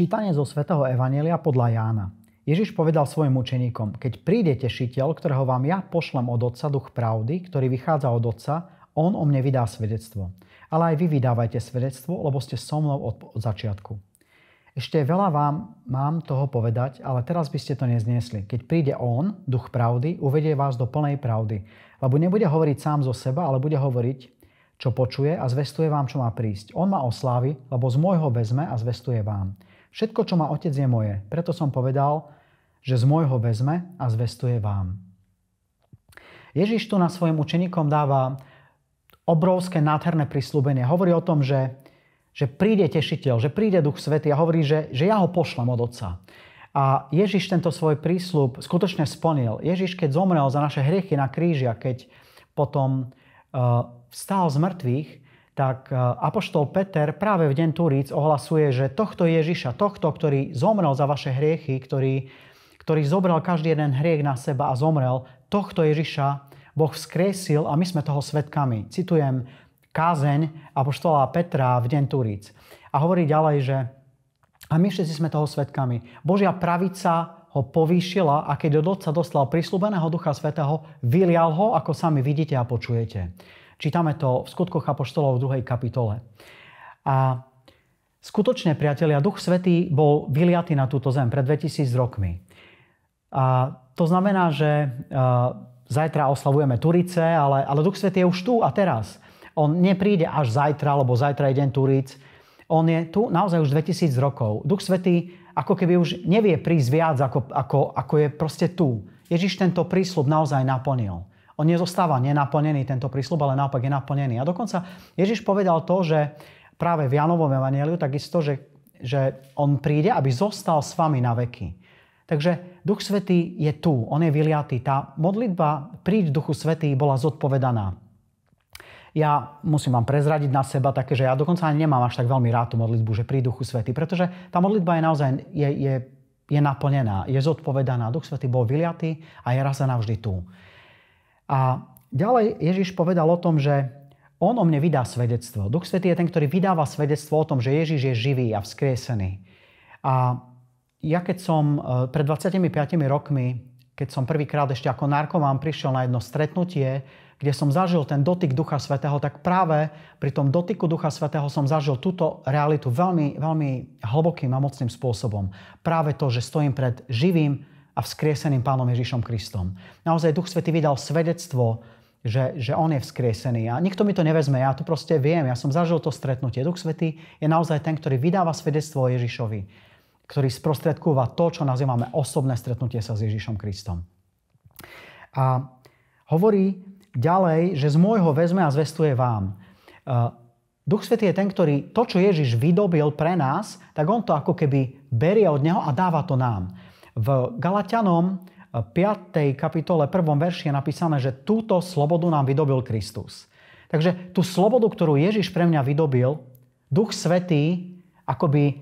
Čítanie zo svätého Evanielia podľa Jána. Ježiš povedal svojim učeníkom, keď príde tešiteľ, ktorého vám ja pošlem od Otca duch pravdy, ktorý vychádza od Otca, on o mne vydá svedectvo. Ale aj vy vydávajte svedectvo, lebo ste so mnou od, od začiatku. Ešte veľa vám mám toho povedať, ale teraz by ste to nezniesli. Keď príde on, duch pravdy, uvedie vás do plnej pravdy. Lebo nebude hovoriť sám zo seba, ale bude hovoriť, čo počuje a zvestuje vám, čo má prísť. On ma oslávi, lebo z môjho vezme a zvestuje vám. Všetko, čo má otec, je moje. Preto som povedal, že z môjho vezme a zvestuje vám. Ježiš tu na svojim učeníkom dáva obrovské nádherné prislúbenie. Hovorí o tom, že, že príde tešiteľ, že príde Duch Svety a hovorí, že, že ja ho pošlem od Otca. A Ježiš tento svoj prísľub skutočne splnil. Ježiš, keď zomrel za naše hriechy na kríži a keď potom uh, vstal z mŕtvych, tak e, Apoštol Peter práve v deň Turíc ohlasuje, že tohto Ježiša, tohto, ktorý zomrel za vaše hriechy, ktorý, ktorý zobral každý jeden hriech na seba a zomrel, tohto Ježiša Boh vzkriesil a my sme toho svetkami. Citujem kázeň Apoštola Petra v deň Turíc. A hovorí ďalej, že a my všetci sme toho svetkami. Božia pravica ho povýšila a keď od Otca dostal prislúbeného Ducha Svetého, vylial ho, ako sami vidíte a počujete. Čítame to v skutkoch Apoštolov v druhej kapitole. A skutočne, priatelia, Duch Svetý bol vyliatý na túto zem pred 2000 rokmi. A to znamená, že e, zajtra oslavujeme Turice, ale, ale Duch Svetý je už tu a teraz. On nepríde až zajtra, lebo zajtra je deň Turic. On je tu naozaj už 2000 rokov. Duch Svetý ako keby už nevie prísť viac, ako, ako, ako je proste tu. Ježiš tento prísľub naozaj naplnil on nezostáva nenaplnený, tento prísľub, ale naopak je naplnený. A dokonca Ježiš povedal to, že práve v Janovom evaneliu takisto, že, že on príde, aby zostal s vami na veky. Takže Duch Svetý je tu, on je vyliatý. Tá modlitba príď Duchu Svetý bola zodpovedaná. Ja musím vám prezradiť na seba také, že ja dokonca ani nemám až tak veľmi rád tú modlitbu, že príď Duchu Svetý, pretože tá modlitba je naozaj je, je, je naplnená, je zodpovedaná. Duch Svetý bol vyliatý a je raz a navždy tu. A ďalej Ježiš povedal o tom, že on o mne vydá svedectvo. Duch Svetý je ten, ktorý vydáva svedectvo o tom, že Ježiš je živý a vzkriesený. A ja keď som e, pred 25 rokmi, keď som prvýkrát ešte ako narkomán prišiel na jedno stretnutie, kde som zažil ten dotyk Ducha Svetého, tak práve pri tom dotyku Ducha Svetého som zažil túto realitu veľmi, veľmi hlbokým a mocným spôsobom. Práve to, že stojím pred živým, a vzkrieseným Pánom Ježišom Kristom. Naozaj Duch Svetý vydal svedectvo, že, že On je vzkriesený. A nikto mi to nevezme, ja to proste viem, ja som zažil to stretnutie. Duch Svetý je naozaj ten, ktorý vydáva svedectvo o Ježišovi, ktorý sprostredkúva to, čo nazývame osobné stretnutie sa s Ježišom Kristom. A hovorí ďalej, že z môjho vezme a zvestuje vám. E, Duch Svetý je ten, ktorý to, čo Ježiš vydobil pre nás, tak on to ako keby berie od neho a dáva to nám. V Galatianom 5. Eh, kapitole 1. verši je napísané, že túto slobodu nám vydobil Kristus. Takže tú slobodu, ktorú Ježiš pre mňa vydobil, Duch Svetý akoby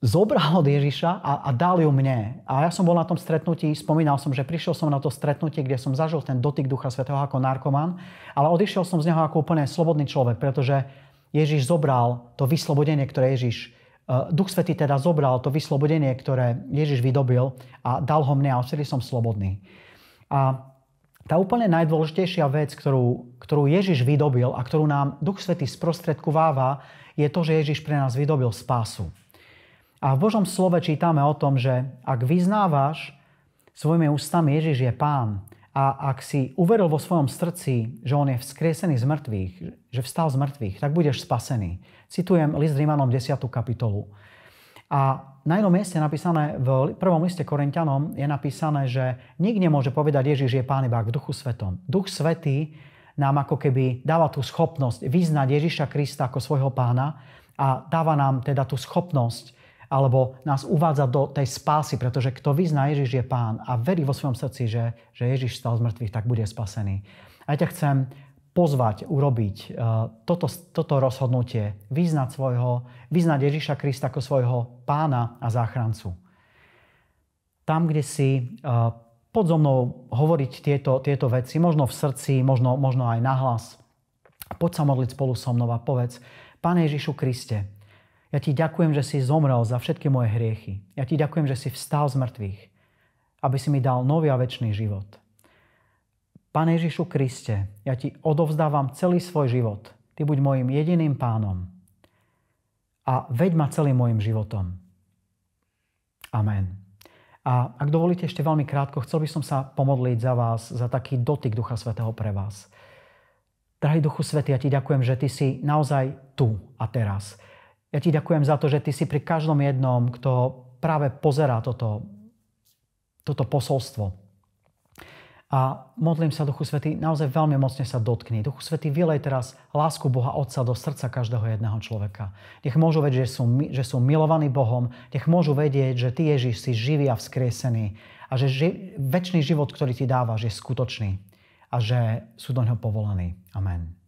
zobral od Ježiša a, a dal ju mne. A ja som bol na tom stretnutí, spomínal som, že prišiel som na to stretnutie, kde som zažil ten dotyk Ducha Svetého ako narkoman, ale odišiel som z neho ako úplne slobodný človek, pretože Ježiš zobral to vyslobodenie, ktoré Ježiš E, Duch Svetý teda zobral to vyslobodenie, ktoré Ježiš vydobil a dal ho mne a vtedy som slobodný. A tá úplne najdôležitejšia vec, ktorú, ktorú Ježiš vydobil a ktorú nám Duch Svetý sprostredkováva, je to, že Ježiš pre nás vydobil spásu. A v Božom slove čítame o tom, že ak vyznávaš svojimi ústami Ježiš je pán a ak si uveril vo svojom srdci, že on je vzkriesený z mŕtvych, že vstal z mŕtvych, tak budeš spasený. Citujem list Rímanom 10. kapitolu. A na jednom mieste napísané v prvom liste Korintianom je napísané, že nikto nemôže povedať Ježiš je Pán iba v Duchu Svetom. Duch Svetý nám ako keby dáva tú schopnosť vyznať Ježiša Krista ako svojho pána a dáva nám teda tú schopnosť alebo nás uvádza do tej spásy, pretože kto vyzná Ježiš je pán a verí vo svojom srdci, že, že Ježiš stal z mŕtvych, tak bude spasený. A ja ťa chcem pozvať, urobiť eh, toto, toto rozhodnutie, vyznať, svojho, vyznať Ježiša Krista ako svojho pána a záchrancu. Tam, kde si, eh, pod so mnou hovoriť tieto, tieto veci, možno v srdci, možno, možno aj nahlas. Poď sa modliť spolu so mnou a povedz, Pane Ježišu Kriste, ja ti ďakujem, že si zomrel za všetky moje hriechy. Ja ti ďakujem, že si vstal z mŕtvych, aby si mi dal nový a väčší život. Pane Ježišu Kriste, ja ti odovzdávam celý svoj život. Ty buď môjim jediným pánom. A veď ma celým môjim životom. Amen. A ak dovolíte ešte veľmi krátko, chcel by som sa pomodliť za vás, za taký dotyk Ducha Svetého pre vás. Drahý Duchu Svetý, ja ti ďakujem, že ty si naozaj tu a teraz ja ti ďakujem za to, že ty si pri každom jednom, kto práve pozerá toto, toto posolstvo. A modlím sa, Duchu Svetý, naozaj veľmi mocne sa dotkni. Duchu Svetý, vylej teraz lásku Boha Otca do srdca každého jedného človeka. Nech môžu vedieť, že sú, že sú milovaní Bohom, nech môžu vedieť, že Ty, Ježiš, si živý a vzkriesený a že ži- väčší život, ktorý Ti dávaš, je skutočný a že sú do ňoho povolaní. Amen.